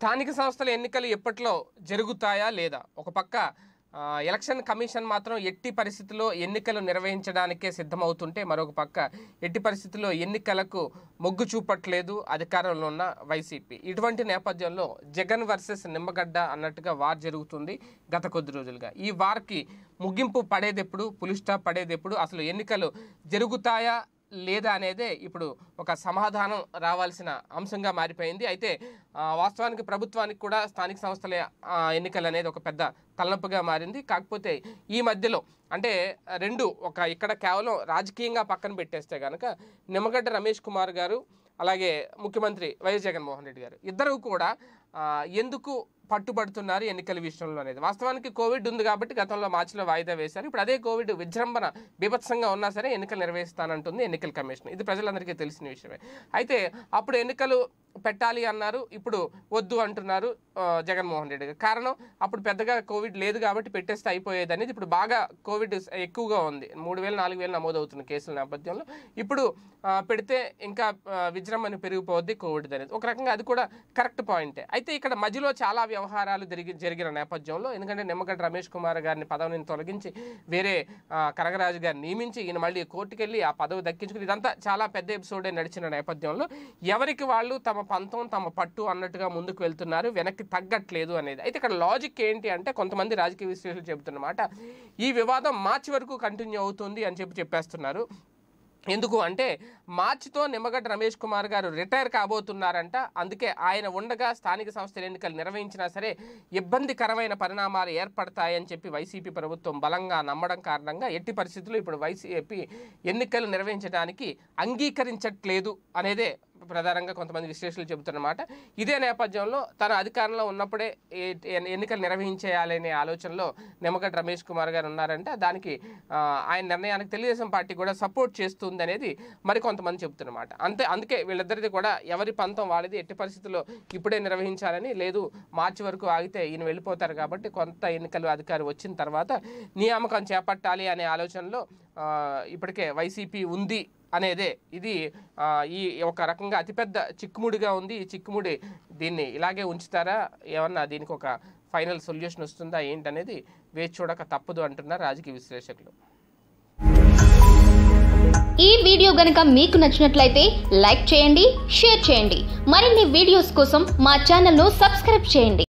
స్థానిక సంస్థల ఎన్నికలు ఎప్పట్లో జరుగుతాయా లేదా ఒక పక్క ఎలక్షన్ కమిషన్ మాత్రం ఎట్టి పరిస్థితుల్లో ఎన్నికలు నిర్వహించడానికే సిద్ధమవుతుంటే మరొక పక్క ఎట్టి పరిస్థితుల్లో ఎన్నికలకు మొగ్గు చూపట్లేదు అధికారంలో ఉన్న వైసీపీ ఇటువంటి నేపథ్యంలో జగన్ వర్సెస్ నిమ్మగడ్డ అన్నట్టుగా వార్ జరుగుతుంది గత కొద్ది రోజులుగా ఈ వార్కి ముగింపు పడేదెప్పుడు పులిష్ట పడేదెప్పుడు అసలు ఎన్నికలు జరుగుతాయా లేదా అనేదే ఇప్పుడు ఒక సమాధానం రావాల్సిన అంశంగా మారిపోయింది అయితే వాస్తవానికి ప్రభుత్వానికి కూడా స్థానిక సంస్థల ఎన్నికలు అనేది ఒక పెద్ద తలనొప్పిగా మారింది కాకపోతే ఈ మధ్యలో అంటే రెండు ఒక ఇక్కడ కేవలం రాజకీయంగా పక్కన పెట్టేస్తే కనుక నిమ్మగడ్డ రమేష్ కుమార్ గారు అలాగే ముఖ్యమంత్రి వైఎస్ జగన్మోహన్ రెడ్డి గారు ఇద్దరు కూడా ఎందుకు పట్టుబడుతున్నారు ఎన్నికల విషయంలో అనేది వాస్తవానికి కోవిడ్ ఉంది కాబట్టి గతంలో మార్చిలో వాయిదా వేశారు ఇప్పుడు అదే కోవిడ్ విజృంభణ బీభత్సంగా ఉన్నా సరే ఎన్నికలు నిర్వహిస్తానంటుంది ఎన్నికల కమిషన్ ఇది ప్రజలందరికీ తెలిసిన విషయమే అయితే అప్పుడు ఎన్నికలు పెట్టాలి అన్నారు ఇప్పుడు వద్దు అంటున్నారు జగన్మోహన్ రెడ్డి కారణం అప్పుడు పెద్దగా కోవిడ్ లేదు కాబట్టి పెట్టేస్తే అయిపోయేది అనేది ఇప్పుడు బాగా కోవిడ్ ఎక్కువగా ఉంది మూడు వేలు నాలుగు వేలు నమోదవుతున్న కేసుల నేపథ్యంలో ఇప్పుడు పెడితే ఇంకా విజృంభణ పెరిగిపోద్ది కోవిడ్ అనేది ఒక రకంగా అది కూడా కరెక్ట్ పాయింటే అయితే ఇక్కడ మధ్యలో చాలా వ్యవహారాలు జరిగి జరిగిన నేపథ్యంలో ఎందుకంటే నిమ్మగడ్డ రమేష్ కుమార్ గారిని పదవిని తొలగించి వేరే కనగరాజు గారిని నియమించి ఈయన మళ్ళీ కోర్టుకెళ్ళి ఆ పదవి దక్కించుకుని ఇదంతా చాలా పెద్ద ఎపిసోడే నడిచిన నేపథ్యంలో ఎవరికి వాళ్ళు తమ పంతం తమ పట్టు అన్నట్టుగా ముందుకు వెళ్తున్నారు వెనక్కి తగ్గట్లేదు అనేది అయితే ఇక్కడ లాజిక్ ఏంటి అంటే కొంతమంది రాజకీయ విశ్లేషకులు చెబుతున్నమాట ఈ వివాదం మార్చి వరకు కంటిన్యూ అవుతుంది అని చెప్పి చెప్పేస్తున్నారు ఎందుకు అంటే మార్చితో నిమ్మగడ్డ రమేష్ కుమార్ గారు రిటైర్ కాబోతున్నారంట అందుకే ఆయన ఉండగా స్థానిక సంస్థల ఎన్నికలు నిర్వహించినా సరే ఇబ్బందికరమైన పరిణామాలు ఏర్పడతాయని చెప్పి వైసీపీ ప్రభుత్వం బలంగా నమ్మడం కారణంగా ఎట్టి పరిస్థితుల్లో ఇప్పుడు వైసీపీ ఎన్నికలు నిర్వహించడానికి అంగీకరించట్లేదు అనేదే ప్రధానంగా కొంతమంది విశ్లేషకులు చెబుతున్నమాట ఇదే నేపథ్యంలో తన అధికారంలో ఉన్నప్పుడే ఎన్నికలు నిర్వహించేయాలనే ఆలోచనలో నిమ్మగడ్డ రమేష్ కుమార్ గారు ఉన్నారంటే దానికి ఆయన నిర్ణయానికి తెలుగుదేశం పార్టీ కూడా సపోర్ట్ చేస్తుంది అనేది మరికొంతమంది చెబుతున్నమాట అంతే అందుకే వీళ్ళిద్దరిది కూడా ఎవరి పంతం వాళ్ళది ఎట్టి పరిస్థితుల్లో ఇప్పుడే నిర్వహించాలని లేదు మార్చి వరకు ఆగితే ఈయన వెళ్ళిపోతారు కాబట్టి కొంత ఎన్నికలు అధికారి వచ్చిన తర్వాత నియామకం చేపట్టాలి అనే ఆలోచనలో ఇప్పటికే వైసీపీ ఉంది అనేదే ఇది ఈ ఒక రకంగా అతిపెద్ద చిక్కుముడిగా ఉంది ఈ చిక్కుముడి దీన్ని ఇలాగే ఉంచుతారా ఏమన్నా దీనికి ఒక ఫైనల్ సొల్యూషన్ వస్తుందా ఏంటనేది వేచి చూడక తప్పదు అంటున్నారు రాజకీయ విశ్లేషకులు ఈ వీడియో గనుక మీకు నచ్చినట్లయితే లైక్ చేయండి షేర్ చేయండి మరిన్ని వీడియోస్ కోసం మా ఛానల్ను సబ్స్క్రైబ్ చేయండి